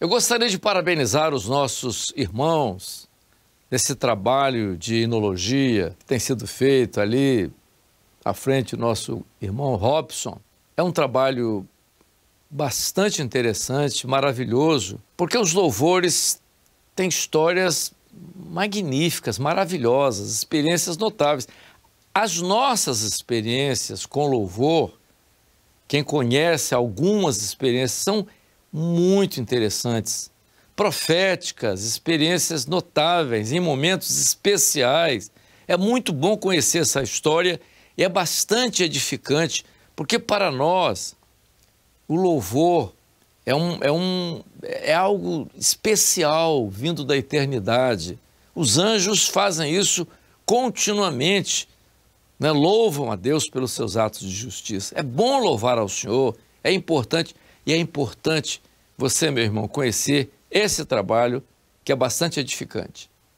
Eu gostaria de parabenizar os nossos irmãos nesse trabalho de enologia que tem sido feito ali à frente do nosso irmão Robson. É um trabalho bastante interessante, maravilhoso, porque os louvores têm histórias magníficas, maravilhosas, experiências notáveis. As nossas experiências com louvor, quem conhece algumas experiências, são muito interessantes, proféticas, experiências notáveis, em momentos especiais. É muito bom conhecer essa história e é bastante edificante, porque para nós o louvor é, um, é, um, é algo especial vindo da eternidade. Os anjos fazem isso continuamente, né? louvam a Deus pelos seus atos de justiça. É bom louvar ao Senhor, é importante. E é importante você, meu irmão, conhecer esse trabalho que é bastante edificante.